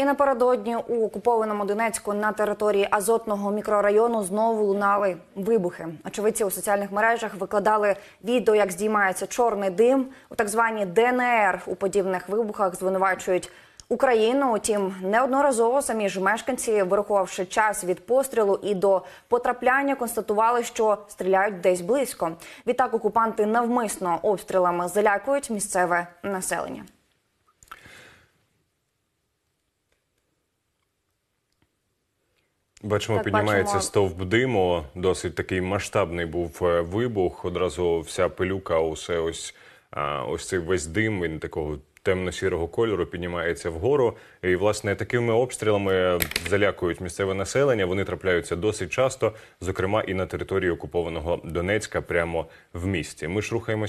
І напередодні у окупованому Донецьку на території азотного мікрорайону знову лунали вибухи. Очевидці у соціальних мережах викладали відео, як здіймається чорний дим у так званій ДНР. У подібних вибухах звинувачують Україну. Утім, неодноразово самі ж мешканці, вирахувавши час від пострілу і до потрапляння, констатували, що стріляють десь близько. Відтак окупанти навмисно обстрілами залякують місцеве населення. Бачимо, так, піднімається бачимо. стовп диму. Досить такий масштабний був е, вибух. Одразу вся пилюка, усе ось е, ось цей весь дим. Він такого темно-сірого кольору піднімається вгору. І власне такими обстрілами залякують місцеве населення. Вони трапляються досить часто, зокрема і на території окупованого Донецька, прямо в місті. Ми ж рухаємося.